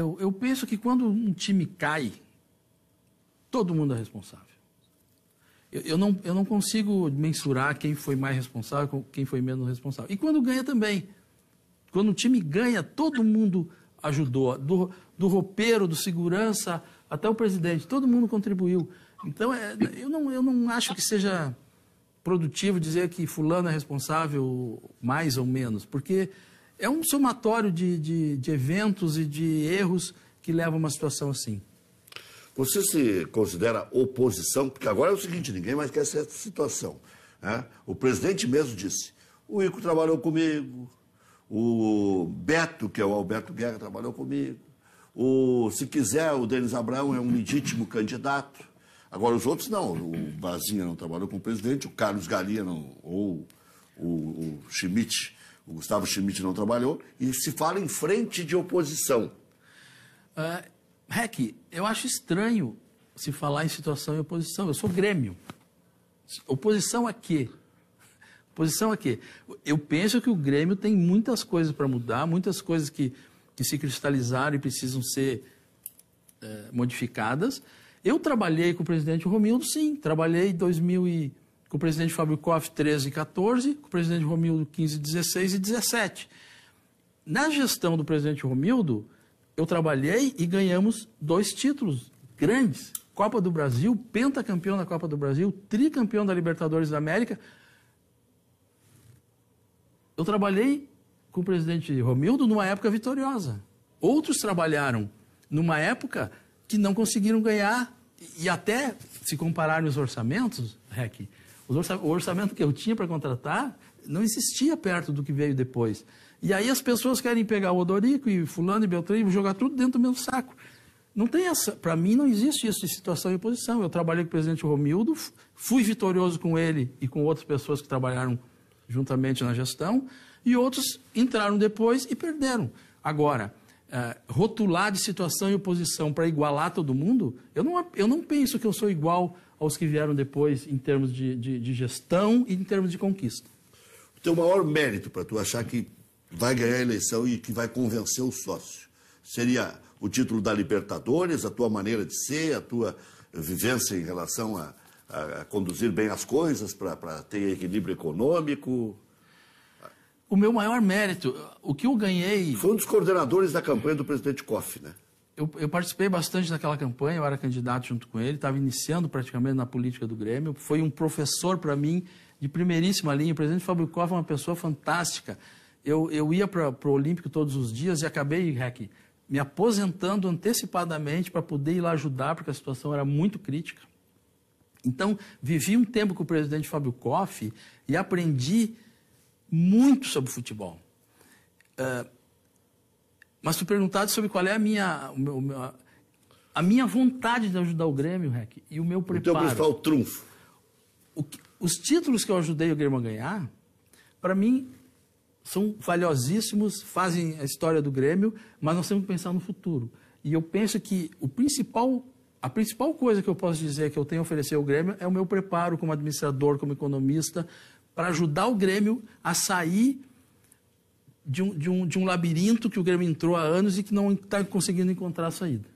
eu, eu penso que quando um time cai, todo mundo é responsável. Eu, eu, não, eu não consigo mensurar quem foi mais responsável, quem foi menos responsável. E quando ganha também. Quando o time ganha, todo mundo ajudou. Do, do roupeiro, do segurança, até o presidente, todo mundo contribuiu. Então, é, eu, não, eu não acho que seja produtivo dizer que fulano é responsável mais ou menos, porque é um somatório de, de, de eventos e de erros que leva a uma situação assim. Você se considera oposição? Porque agora é o seguinte, ninguém mais quer essa situação. Né? O presidente mesmo disse, o Ico trabalhou comigo, o Beto, que é o Alberto Guerra, trabalhou comigo, o, se quiser, o Denis Abraão é um legítimo candidato. Agora, os outros não. O Bazinha não trabalhou com o presidente, o Carlos Galinha não, ou o, o Schmidt o Gustavo Schmidt não trabalhou. E se fala em frente de oposição. Uh, ah, Heck, eu acho estranho se falar em situação de oposição. Eu sou Grêmio. Oposição a quê? Oposição a quê? Eu penso que o Grêmio tem muitas coisas para mudar, muitas coisas que, que se cristalizaram e precisam ser é, modificadas. Eu trabalhei com o presidente Romildo, sim. Trabalhei em 2000 e com o presidente Fábio Koff 13 e 14, com o presidente Romildo 15, 16 e 17. Na gestão do presidente Romildo, eu trabalhei e ganhamos dois títulos grandes. Copa do Brasil, pentacampeão da Copa do Brasil, tricampeão da Libertadores da América. Eu trabalhei com o presidente Romildo numa época vitoriosa. Outros trabalharam numa época que não conseguiram ganhar e até se compararem os orçamentos, Rec, o orçamento que eu tinha para contratar não existia perto do que veio depois. E aí as pessoas querem pegar o Odorico e fulano e Beltrão e jogar tudo dentro do meu saco. Não tem essa, para mim não existe isso de situação e oposição. Eu trabalhei com o presidente Romildo, fui vitorioso com ele e com outras pessoas que trabalharam juntamente na gestão, e outros entraram depois e perderam. Agora, uh, rotular de situação e oposição para igualar todo mundo, eu não, eu não penso que eu sou igual aos que vieram depois em termos de, de, de gestão e em termos de conquista. O teu maior mérito para tu achar que vai ganhar a eleição e que vai convencer o sócio seria o título da Libertadores, a tua maneira de ser, a tua vivência em relação a, a, a conduzir bem as coisas para ter equilíbrio econômico? o meu maior mérito, o que eu ganhei. Foi um dos coordenadores da campanha do presidente Koff, né? Eu, eu participei bastante daquela campanha, eu era candidato junto com ele, estava iniciando praticamente na política do Grêmio. Foi um professor para mim de primeiríssima linha. O presidente Fábio Koff é uma pessoa fantástica. Eu, eu ia para o Olímpico todos os dias e acabei, Rec, me aposentando antecipadamente para poder ir lá ajudar, porque a situação era muito crítica. Então, vivi um tempo com o presidente Fábio Koff e aprendi muito sobre futebol. Uh, mas tu perguntado sobre qual é a minha, o meu, a minha vontade de ajudar o Grêmio, Rec, e o meu preparo. O teu principal trunfo. O que, os títulos que eu ajudei o Grêmio a ganhar, para mim, são valiosíssimos, fazem a história do Grêmio, mas nós temos que pensar no futuro. E eu penso que o principal, a principal coisa que eu posso dizer que eu tenho a oferecer ao Grêmio é o meu preparo como administrador, como economista, para ajudar o Grêmio a sair de um, de, um, de um labirinto que o Grêmio entrou há anos e que não está conseguindo encontrar a saída.